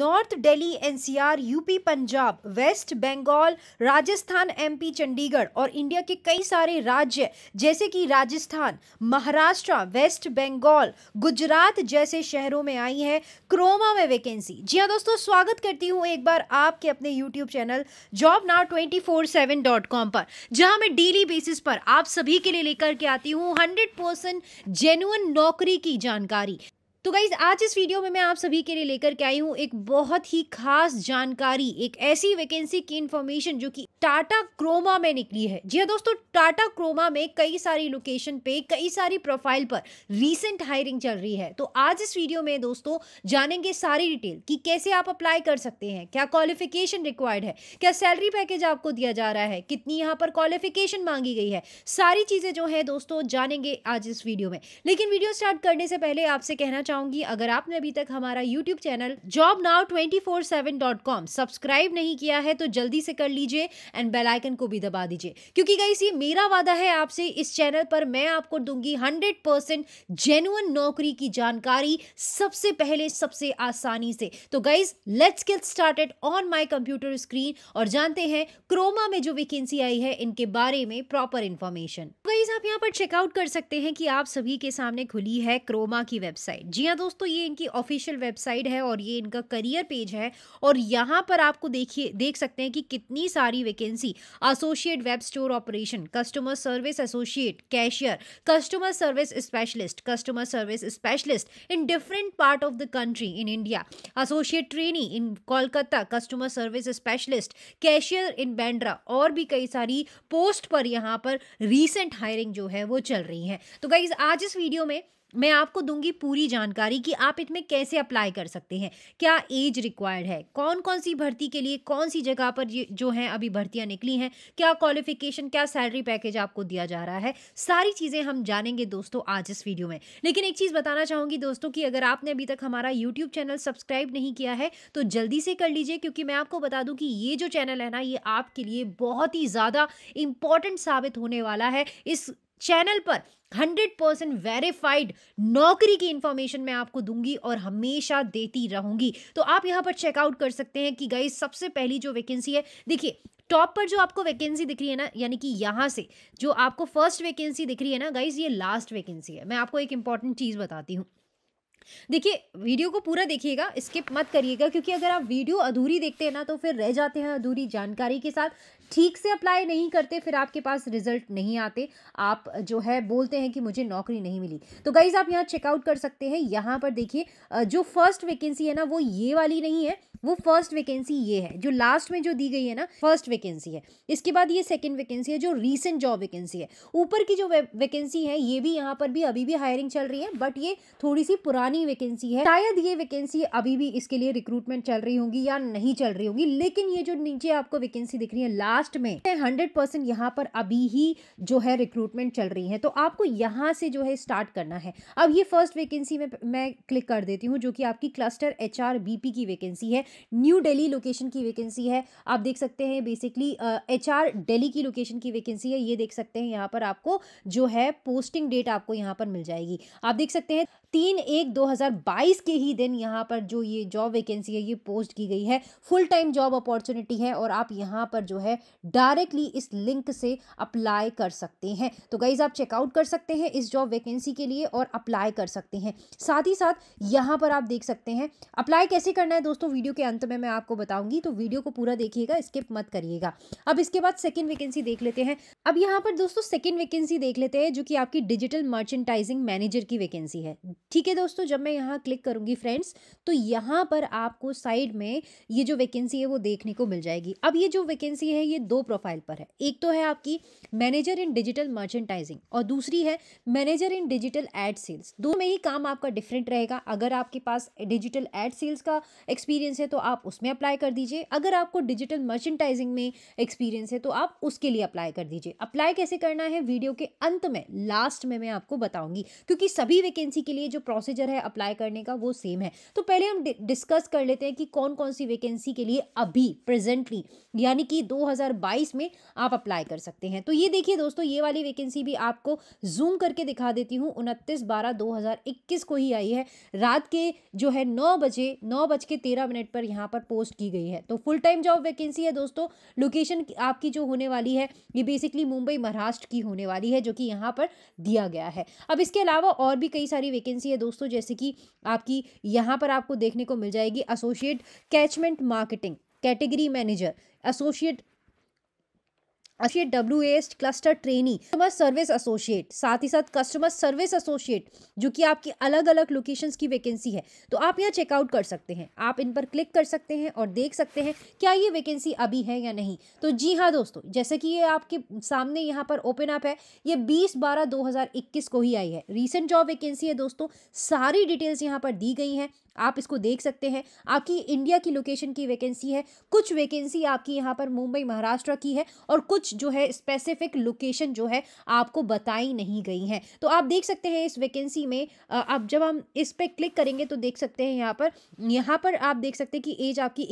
north Delhi NCR UP Punjab west Bengal Rajasthan MP Chandigarh और India के कई सारे राज्य जैसे कि राजस्थान महाराष्ट्र वेस्ट बंगाल गुजरात जैसे शहरों में आई है क्रोमा में वैकेंसी जी हाँ दोस्तों स्वागत करती हूँ एक बार आपके अपने YouTube channel job now twenty four seven dot com पर जहाँ मैं डेली बेसिस पर आप सभी के लिए लेकर के आती हूँ हंड्रेड परसेंट नौकरी की जानकारी तो गाइज आज इस वीडियो में मैं आप सभी के लिए लेकर के आई हूँ एक बहुत ही खास जानकारी एक ऐसी वैकेंसी की इन्फॉर्मेशन जो कि टाटा क्रोमा में निकली है जी हाँ दोस्तों टाटा क्रोमा में कई सारी लोकेशन पे कई सारी प्रोफाइल पर रीसेंट हायरिंग चल रही है तो आज इस वीडियो में दोस्तों जानेंगे सारी डिटेल कि कैसे आप अप्लाई कर सकते हैं क्या क्वालिफिकेशन रिक्वायर्ड है क्या सैलरी पैकेज आपको दिया जा रहा है कितनी यहाँ पर क्वालिफिकेशन मांगी गई है सारी चीज़ें जो है दोस्तों जानेंगे आज इस वीडियो में लेकिन वीडियो स्टार्ट करने से पहले आपसे कहना चाहूंगी अगर आपने अभी तक हमारा YouTube channel job now twenty four seven dot com subscribe नहीं किया है तो जल्दी से कर लीजिए एंड बेल आइकन को भी दबा दीजिए क्योंकि गाइस ये मेरा वादा है आपसे इस चैनल पर मैं आपको दूंगी 100% परसेंट जेन्युअन नौकरी की जानकारी सबसे पहले सबसे आसानी से तो guys let's get started on my computer screen और जानते हैं क्रोमा में जो वेकेंसी आई है इनके बारे में प्रॉपर इन्फॉर्मेशन गाइज आप यहाँ पर चेकआउट कर सकते हैं कि आप सभी के सामने खुली है क्रोमा की वेबसाइट जी हाँ दोस्तों ये इनकी ऑफिशियल वेबसाइट है और ये इनका करियर पेज है और यहाँ पर आपको देखिए देख सकते हैं कि कितनी सारी vacancy associate web store operation customer service associate cashier customer service specialist customer service specialist in different part of the country in India associate trainee in Kolkata customer service specialist cashier in Bandra और भी कई सारी post पर यहाँ पर recent hiring जो है वो चल रही है तो गाइज आज इस वीडियो में मैं आपको दूंगी पूरी जानकारी कि आप इसमें कैसे अप्लाई कर सकते हैं क्या एज रिक्वायर्ड है कौन कौन सी भर्ती के लिए कौन सी जगह पर ये जो है अभी भर्तियां निकली हैं क्या क्वालिफिकेशन क्या सैलरी पैकेज आपको दिया जा रहा है सारी चीज़ें हम जानेंगे दोस्तों आज इस वीडियो में लेकिन एक चीज़ बताना चाहूँगी दोस्तों कि अगर आपने अभी तक हमारा यूट्यूब चैनल सब्सक्राइब नहीं किया है तो जल्दी से कर लीजिए क्योंकि मैं आपको बता दूँ कि ये जो चैनल है ना ये आपके लिए बहुत ही ज़्यादा इंपॉर्टेंट साबित होने वाला है इस चैनल पर 100 परसेंट वेरीफाइड नौकरी की इंफॉर्मेशन मैं आपको दूंगी और हमेशा देती रहूंगी तो आप यहां पर चेकआउट कर सकते हैं कि गई सबसे पहली जो वैकेंसी है देखिए टॉप पर जो आपको वैकेंसी दिख रही है ना यानी कि यहाँ से जो आपको फर्स्ट वैकेंसी दिख रही है ना गाइज ये लास्ट वैकेंसी है मैं आपको एक इंपॉर्टेंट चीज़ बताती हूँ देखिए वीडियो को पूरा देखिएगा स्किप मत करिएगा क्योंकि अगर आप वीडियो अधूरी देखते हैं ना तो फिर रह जाते हैं अधूरी जानकारी के साथ ठीक से अप्लाई नहीं करते फिर आपके पास रिजल्ट नहीं आते आप जो है बोलते हैं कि मुझे नौकरी नहीं मिली तो गाइज आप यहाँ चेकआउट कर सकते हैं यहाँ पर देखिए जो फर्स्ट वैकेंसी है ना वो ये वाली नहीं है वो फर्स्ट वैकेंसी ये है जो लास्ट में जो दी गई है ना फर्स्ट वैकेंसी है इसके बाद ये सेकंड वैकेंसी है जो रीसेंट जॉब वैकेंसी है ऊपर की जो वैकेंसी है ये भी यहाँ पर भी अभी भी हायरिंग चल रही है बट ये थोड़ी सी पुरानी वैकेंसी है शायद ये वैकेंसी अभी भी इसके लिए रिक्रूटमेंट चल रही होगी या नहीं चल रही होगी लेकिन ये जो नीचे आपको वैकेंसी दिख रही है लास्ट में हंड्रेड परसेंट यहाँ पर अभी ही जो है रिक्रूटमेंट चल रही है तो आपको यहाँ से जो है स्टार्ट करना है अब ये फर्स्ट वैकेंसी में मैं क्लिक कर देती हूँ जो कि आपकी cluster H R B P की वैकेंसी है न्यू डेली लोकेशन की वैकेंसी है आप देख सकते हैं बेसिकली एच आर दिल्ली की लोकेशन की वैकेंसी है ये देख सकते हैं यहाँ पर आपको जो है पोस्टिंग डेट आपको यहाँ पर मिल जाएगी आप देख सकते हैं तीन एक दो हज़ार बाईस के ही दिन यहाँ पर जो ये जॉब वैकेंसी है ये पोस्ट की गई है फुल टाइम जॉब अपॉर्चुनिटी है और आप यहाँ पर जो है डायरेक्टली इस लिंक से अप्लाई कर सकते हैं तो गाइज आप चेकआउट कर सकते हैं इस जॉब वैकेंसी के लिए और अप्लाई कर सकते हैं साथ ही साथ यहाँ पर आप देख सकते हैं अप्लाई कैसे करना है दोस्तों वीडियो के अंत में मैं आपको बताऊंगी तो वीडियो को पूरा देखिएगा स्किप मत करिएगा अब इसके बाद सेकेंड वैकेंसी देख लेते हैं अब यहाँ पर दोस्तों सेकेंड वैकेंसी देख लेते हैं जो कि आपकी डिजिटल मर्चेंटाइजिंग मैनेजर की वैकेंसी है ठीक है दोस्तों जब मैं यहाँ क्लिक करूँगी फ्रेंड्स तो यहाँ पर आपको साइड में ये जो वैकेंसी है वो देखने को मिल जाएगी अब ये जो वैकेंसी है ये दो प्रोफाइल पर है एक तो है आपकी मैनेजर इन डिजिटल मर्चेंटाइजिंग और दूसरी है manager in digital ad sales दो में ही काम आपका डिफरेंट रहेगा अगर आपके पास डिजिटल एड सेल्स का एक्सपीरियंस है तो आप उसमें अप्लाई कर दीजिए अगर आपको डिजिटल मर्चेंटाइजिंग में एक्सपीरियंस है तो आप उसके लिए अप्लाई कर दीजिए अप्लाई कैसे करना है वीडियो के अंत में लास्ट में मैं आपको बताऊंगी क्योंकि सभी वैकेंसी के लिए जो प्रोसीजर है अप्लाई करने का वो सेम है तो पहले हम डिस्कस कर लेते हैं कि कौन कौन सी वैकेंसी के लिए अभी प्रेजेंटली यानी कि दो में आप अप्लाई कर सकते हैं तो ये देखिए दोस्तों ये वाली वैकेंसी भी आपको जूम करके दिखा देती हूँ उनतीस बारह दो को ही आई है रात के जो है नौ बजे नौ बज के तेरह मिनट पर पर यहाँ पर पोस्ट की गई है तो फुल टाइम जॉब वैकेंसी है दोस्तों लोकेशन आपकी जो होने वाली है ये बेसिकली मुंबई महाराष्ट्र की होने वाली है जो कि यहाँ पर दिया गया है अब इसके अलावा और भी कई सारी वैकेंसी है दोस्तों जैसे कि आपकी यहाँ पर आपको देखने को मिल जाएगी associate catchment marketing category manager associate अच्छी W S cluster trainee customer service associate साथ ही साथ कस्टमर सर्विस एसोसिएट जो कि आपकी अलग अलग लोकेशंस की वैकेंसी है तो आप यहाँ चेकआउट कर सकते हैं आप इन पर क्लिक कर सकते हैं और देख सकते हैं क्या ये वैकेंसी अभी है या नहीं तो जी हाँ दोस्तों जैसे कि ये आपके सामने यहाँ पर ओपन अप है ये बीस बारह दो को ही आई है रिसेंट जॉब वैकेंसी है दोस्तों सारी डिटेल्स यहाँ पर दी गई हैं आप इसको देख सकते हैं आपकी इंडिया की लोकेशन की वैकेंसी है कुछ वैकेंसी आपकी यहाँ पर मुंबई महाराष्ट्र की है और कुछ जो है स्पेसिफिक लोकेशन जो है आपको बताई नहीं गई हैं तो आप देख सकते हैं इस वैकेंसी में आप जब हम इस पर क्लिक करेंगे तो देख सकते हैं यहाँ पर यहाँ पर आप देख सकते हैं कि एज आपकी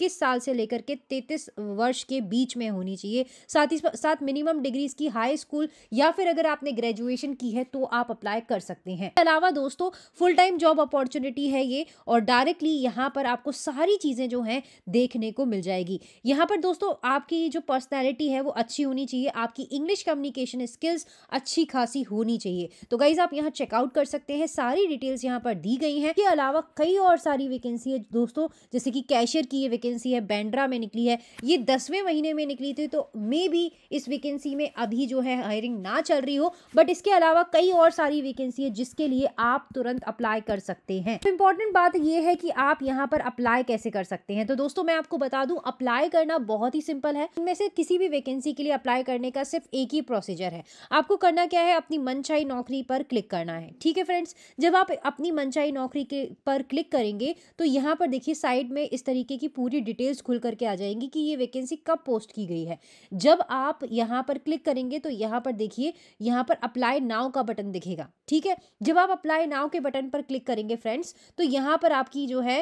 इक्कीस साल से लेकर के तैतीस वर्ष के बीच में होनी चाहिए साथ ही साथ मिनिमम डिग्रीज की हाई स्कूल या फिर अगर आपने ग्रेजुएशन की है तो आप अप्लाई कर सकते हैं अलावा दोस्तों फुल टाइम जॉब अपॉर्चुनिटी है ये और डायरेक्टली यहाँ पर आपको सारी चीज़ें जो हैं देखने को मिल जाएगी यहाँ पर दोस्तों आपकी जो पर्सनैलिटी है वो अच्छी होनी चाहिए आपकी इंग्लिश कम्युनिकेशन स्किल्स अच्छी खासी होनी चाहिए तो गाइज आप यहाँ चेकआउट कर सकते हैं सारी डिटेल्स यहाँ पर दी गई हैं इसके अलावा कई और सारी वैकेंसी है दोस्तों जैसे कि कैशियर की वैकेंसी है बैंड्रा में निकली है ये दसवें महीने में निकली थी तो मे भी इस वैकेंसी में अभी जो है हायरिंग ना चल रही हो बट इसके अलावा कई और सारी वैकेंसी है जिसके लिए आप तुरंत अप्लाई कर सकते हैं तो इंपॉर्टेंट बात यह है कि आप यहाँ पर अप्लाई कैसे कर सकते हैं तो दोस्तों मैं आपको बता दूं अप्लाई करना बहुत ही सिंपल है इनमें से किसी भी वैकेंसी के लिए अप्लाई करने का सिर्फ एक ही प्रोसीजर है आपको करना क्या है अपनी मनचाही नौकरी पर क्लिक करना है ठीक है फ्रेंड्स जब आप अपनी मनचाही नौकरी के पर क्लिक करेंगे तो यहाँ पर देखिए साइड में इस तरीके की पूरी सारी डिटेल्स खुल करके आ जाएंगी कि ये वैकेंसी कब पोस्ट की गई है जब आप यहाँ पर क्लिक करेंगे तो यहाँ पर देखिए यहाँ पर अप्लाई नाव का बटन दिखेगा ठीक है जब आप अप्लाई नाव के बटन पर क्लिक करेंगे फ्रेंड्स तो यहाँ पर आपकी जो है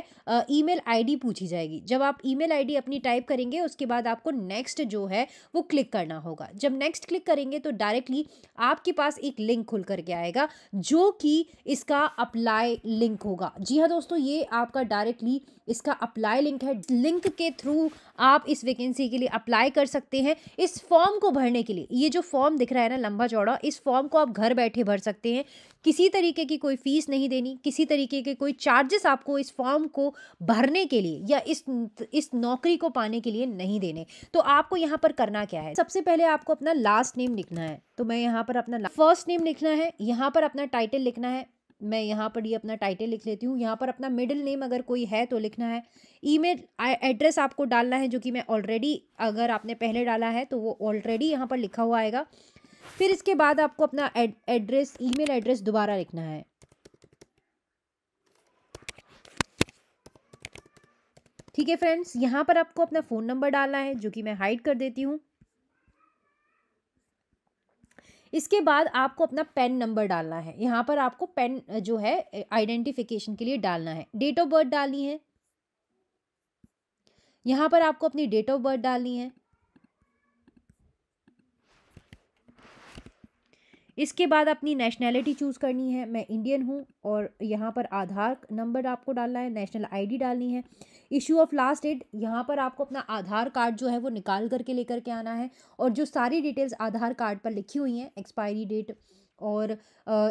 ई मेल पूछी जाएगी जब आप ई मेल अपनी टाइप करेंगे उसके बाद आपको नेक्स्ट जो है वो क्लिक करना होगा जब नेक्स्ट क्लिक करेंगे तो डायरेक्टली आपके पास एक लिंक खुल करके आएगा जो कि इसका अप्लाई लिंक होगा जी हाँ दोस्तों ये आपका डायरेक्टली इसका अप्लाई लिंक है लिंक के थ्रू आप इस वैकेंसी के लिए अप्लाई कर सकते हैं इस फॉर्म को भरने के लिए ये जो फॉर्म दिख रहा है ना लंबा चौड़ा इस फॉर्म को आप घर बैठे भर सकते हैं किसी तरीके की कोई फ़ीस नहीं देनी किसी तरीके के कोई चार्जेस आपको इस फॉर्म को भरने के लिए या इस इस नौकरी को पाने के लिए नहीं देने तो आपको यहाँ पर करना क्या है सबसे पहले आपको अपना लास्ट नेम लिखना है तो मैं यहाँ पर अपना फर्स्ट नेम लिखना है यहाँ पर अपना टाइटल लिखना है मैं यहाँ पर ये अपना टाइटल लिख लेती हूँ यहाँ पर अपना मिडिल नेम अगर कोई है तो लिखना है ईमेल एड्रेस आपको डालना है जो कि मैं ऑलरेडी अगर आपने पहले डाला है तो वो ऑलरेडी यहाँ पर लिखा हुआ आएगा फिर इसके बाद आपको अपना एड्रेस ईमेल एड्रेस दोबारा लिखना है ठीक है फ्रेंड्स यहाँ पर आपको अपना फ़ोन नंबर डालना है जो कि मैं हाइड कर देती हूँ इसके बाद आपको अपना पेन नंबर डालना है यहाँ पर आपको पेन जो है आइडेंटिफिकेशन के लिए डालना है डेट ऑफ बर्थ डालनी है यहाँ पर आपको अपनी डेट ऑफ बर्थ डालनी है इसके बाद अपनी नेशनैलिटी चूज़ करनी है मैं इंडियन हूँ और यहाँ पर आधार नंबर आपको डालना है नेशनल आईडी डालनी है इशू ऑफ लास्ट डेट यहाँ पर आपको अपना आधार कार्ड जो है वो निकाल करके लेकर के आना है और जो सारी डिटेल्स आधार कार्ड पर लिखी हुई हैं एक्सपायरी डेट और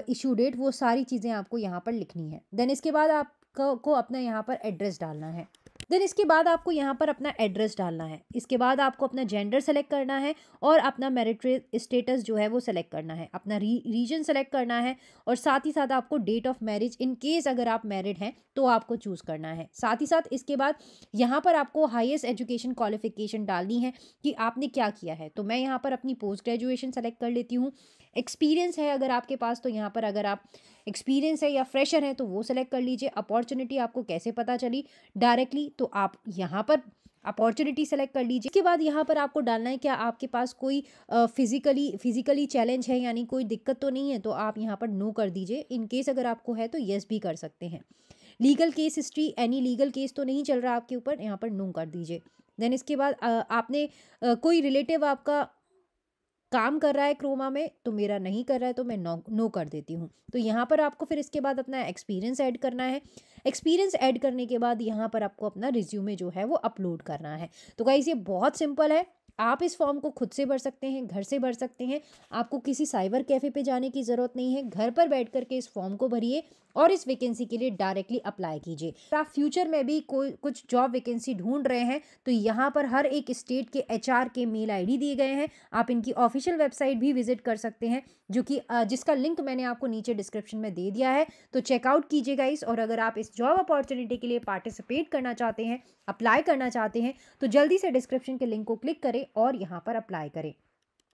इशू डेट वो सारी चीज़ें आपको यहाँ पर लिखनी है देन इसके बाद आपको अपना यहाँ पर एड्रेस डालना है देन इसके बाद आपको यहाँ पर अपना एड्रेस डालना है इसके बाद आपको अपना जेंडर सेलेक्ट करना है और अपना मेरिट स्टेटस जो है वो सेलेक्ट करना है अपना रीजन सेलेक्ट करना है और साथ ही साथ आपको date of marriage in case अगर आप मैरिड हैं तो आपको चूज़ करना है साथ ही साथ इसके बाद यहाँ पर आपको हाईएस्ट एजुकेशन क्वालिफिकेशन डालनी है कि आपने क्या किया है तो मैं यहाँ पर अपनी पोस्ट ग्रेजुएशन सेलेक्ट कर लेती हूँ एक्सपीरियंस है अगर आपके पास तो यहाँ पर अगर आप एक्सपीरियंस है या फ्रेशर है तो वो सेलेक्ट कर लीजिए अपॉर्चुनिटी आपको कैसे पता चली डायरेक्टली तो आप यहाँ पर अपॉर्चुनिटी सेलेक्ट कर लीजिए इसके बाद यहाँ पर आपको डालना है क्या आपके पास कोई फिजिकली फिजिकली चैलेंज है यानी कोई दिक्कत तो नहीं है तो आप यहाँ पर नो कर दीजिए इन केस अगर आपको है तो येस भी कर सकते हैं legal case history any legal case तो नहीं चल रहा आपके ऊपर यहाँ पर नो कर दीजिए देन इसके बाद आ, आपने आ, कोई रिलेटिव आपका काम कर रहा है क्रोमा में तो मेरा नहीं कर रहा है तो मैं नो नो कर देती हूँ तो यहाँ पर आपको फिर इसके बाद अपना एक्सपीरियंस ऐड करना है एक्सपीरियंस ऐड करने के बाद यहाँ पर आपको अपना रिज्यूमे जो है वो अपलोड करना है तो गाइज़ ये बहुत सिंपल है आप इस फॉर्म को खुद से भर सकते हैं घर से भर सकते हैं आपको किसी साइबर कैफ़े पे जाने की ज़रूरत नहीं है घर पर बैठ करके इस फॉर्म को भरिए और इस वैकेंसी के लिए डायरेक्टली अप्लाई कीजिए तो आप फ्यूचर में भी कोई कुछ जॉब वैकेंसी ढूंढ रहे हैं तो यहाँ पर हर एक स्टेट के एच के मेल आई दिए गए हैं आप इनकी ऑफिशियल वेबसाइट भी विजिट कर सकते हैं जो कि जिसका लिंक मैंने आपको नीचे डिस्क्रिप्शन में दे दिया है तो चेकआउट कीजिएगा इस और अगर आप इस जॉब अपॉर्चुनिटी के लिए पार्टिसिपेट करना चाहते हैं अप्लाई करना चाहते हैं तो जल्दी से डिस्क्रिप्शन के लिंक को क्लिक करें और यहाँ पर अप्लाई करें